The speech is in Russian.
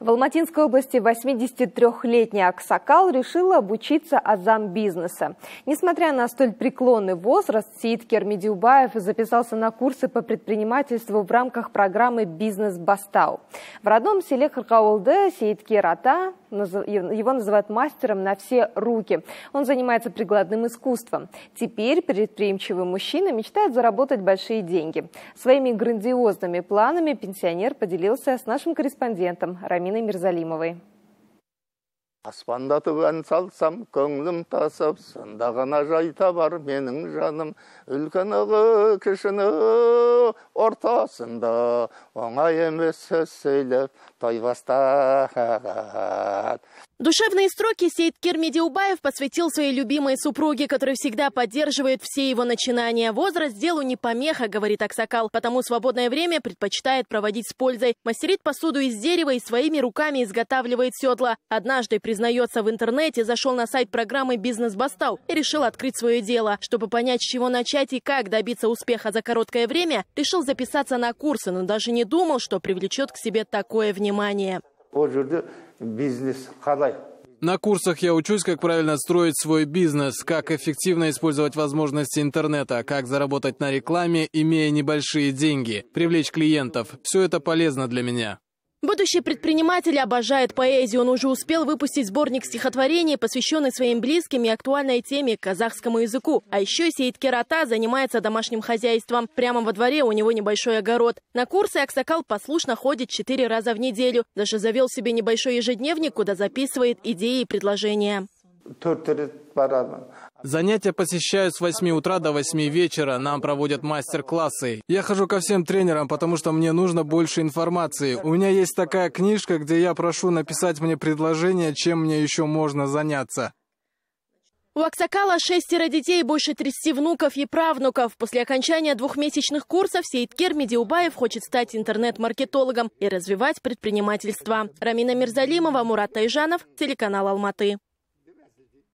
В Алматинской области 83-летняя Аксакал решила обучиться азам бизнеса. Несмотря на столь преклонный возраст, Сеид Кермедиубаев записался на курсы по предпринимательству в рамках программы «Бизнес Бастау». В родном селе Харкаулде Сеид Керата его называют мастером на все руки. Он занимается прикладным искусством. Теперь предприимчивый мужчина мечтает заработать большие деньги. Своими грандиозными планами пенсионер поделился с нашим корреспондентом Раминой Мирзалимовой. аспандатып ән салсам көңілім тасып сонда ғана жай табар менің жаным Үлкен ұғы кішіні ортасында оңай емес сөз сөйлеп той Душевные строки Сейткир Медиубаев посвятил своей любимой супруге, которая всегда поддерживает все его начинания. Возраст делу не помеха, говорит Аксакал, потому свободное время предпочитает проводить с пользой. Мастерит посуду из дерева и своими руками изготавливает седла. Однажды, признается в интернете, зашел на сайт программы «Бизнес Бастау» и решил открыть свое дело. Чтобы понять, с чего начать и как добиться успеха за короткое время, решил записаться на курсы, но даже не думал, что привлечет к себе такое внимание бизнес қалай на курсах я учусь, как правильно строить свой бизнес, как эффективно использовать возможности интернета, как заработать на рекламе, имея небольшие деньги, привлечь клиентов. Все это полезно для меня. Будущий предприниматель обожает поэзию. Он уже успел выпустить сборник стихотворений, посвященный своим близким и актуальной теме казахскому языку. А еще Сеид Керата занимается домашним хозяйством. Прямо во дворе у него небольшой огород. На курсы Аксакал послушно ходит четыре раза в неделю. Даже завел себе небольшой ежедневник, куда записывает идеи и предложения. Занятия посещаю с 8 утра до 8 вечера. Нам проводят мастер-классы. Я хожу ко всем тренерам, потому что мне нужно больше информации. У меня есть такая книжка, где я прошу написать мне предложение, чем мне еще можно заняться. У Аксакала шестеро детей, больше 30 внуков и правнуков. После окончания двухмесячных курсов Сейткер Медиубаев хочет стать интернет-маркетологом и развивать предпринимательство. Рамина Мирзалимова, Мурат Тайжанов, телеканал Алматы.